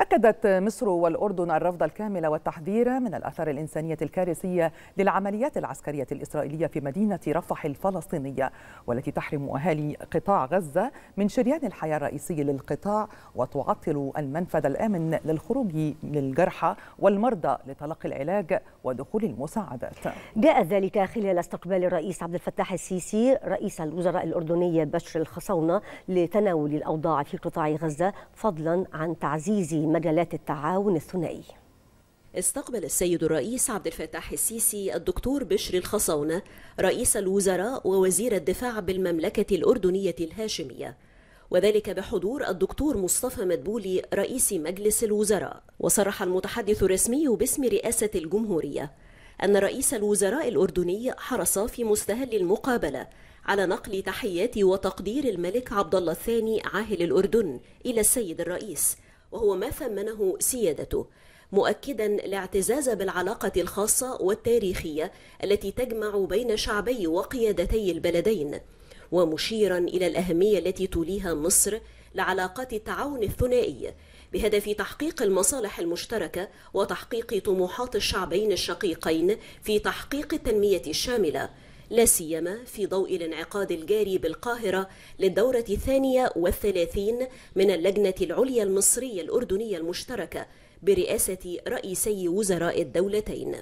أكدت مصر والأردن الرفض الكامل والتحذير من الآثار الإنسانية الكارثية للعمليات العسكرية الإسرائيلية في مدينة رفح الفلسطينية والتي تحرم أهالي قطاع غزة من شريان الحياة الرئيسي للقطاع وتعطل المنفذ الآمن للخروج للجرحى والمرضى لتلقي العلاج ودخول المساعدات جاء ذلك خلال استقبال الرئيس عبد الفتاح السيسي رئيس الوزراء الأردني بشر الخصاونة لتناول الأوضاع في قطاع غزة فضلا عن تعزيز مجالات التعاون الثنائي استقبل السيد الرئيس عبد الفتاح السيسي الدكتور بشر الخصاونة رئيس الوزراء ووزير الدفاع بالمملكة الأردنية الهاشمية وذلك بحضور الدكتور مصطفى مدبولي رئيس مجلس الوزراء وصرح المتحدث الرسمي باسم رئاسة الجمهورية أن رئيس الوزراء الأردني حرص في مستهل المقابلة على نقل تحيات وتقدير الملك عبد الله الثاني عاهل الأردن إلى السيد الرئيس وهو ما ثمنه سيادته مؤكدا الاعتزاز بالعلاقة الخاصة والتاريخية التي تجمع بين شعبي وقيادتي البلدين ومشيرا إلى الأهمية التي توليها مصر لعلاقات التعاون الثنائي بهدف تحقيق المصالح المشتركة وتحقيق طموحات الشعبين الشقيقين في تحقيق التنمية الشاملة لا سيما في ضوء الانعقاد الجاري بالقاهرة للدورة الثانية والثلاثين من اللجنة العليا المصرية الأردنية المشتركة برئاسة رئيسي وزراء الدولتين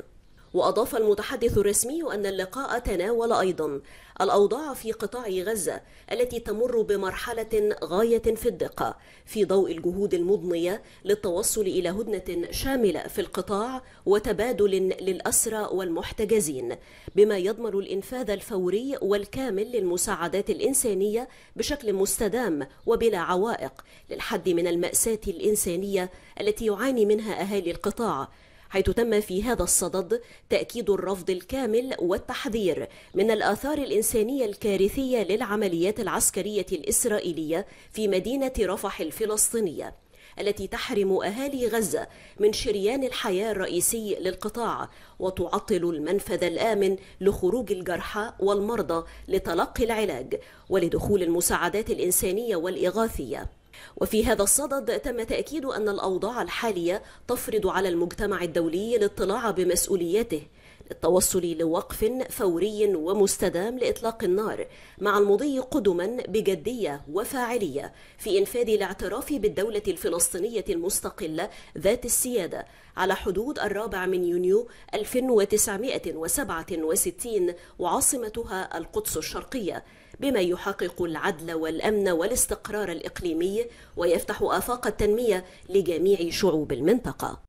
وأضاف المتحدث الرسمي أن اللقاء تناول أيضا الأوضاع في قطاع غزة التي تمر بمرحلة غاية في الدقة في ضوء الجهود المضنية للتوصل إلى هدنة شاملة في القطاع وتبادل للأسرى والمحتجزين بما يضمن الإنفاذ الفوري والكامل للمساعدات الإنسانية بشكل مستدام وبلا عوائق للحد من المأساة الإنسانية التي يعاني منها أهالي القطاع حيث تم في هذا الصدد تأكيد الرفض الكامل والتحذير من الآثار الإنسانية الكارثية للعمليات العسكرية الإسرائيلية في مدينة رفح الفلسطينية التي تحرم أهالي غزة من شريان الحياة الرئيسي للقطاع وتعطل المنفذ الآمن لخروج الجرحى والمرضى لتلقي العلاج ولدخول المساعدات الإنسانية والإغاثية وفي هذا الصدد تم تأكيد أن الأوضاع الحالية تفرض على المجتمع الدولي الاطلاع بمسؤولياته للتوصل لوقف فوري ومستدام لإطلاق النار مع المضي قدما بجدية وفاعلية في إنفاذ الاعتراف بالدولة الفلسطينية المستقلة ذات السيادة على حدود الرابع من يونيو 1967 وعاصمتها القدس الشرقية بما يحقق العدل والامن والاستقرار الاقليمي ويفتح افاق التنميه لجميع شعوب المنطقه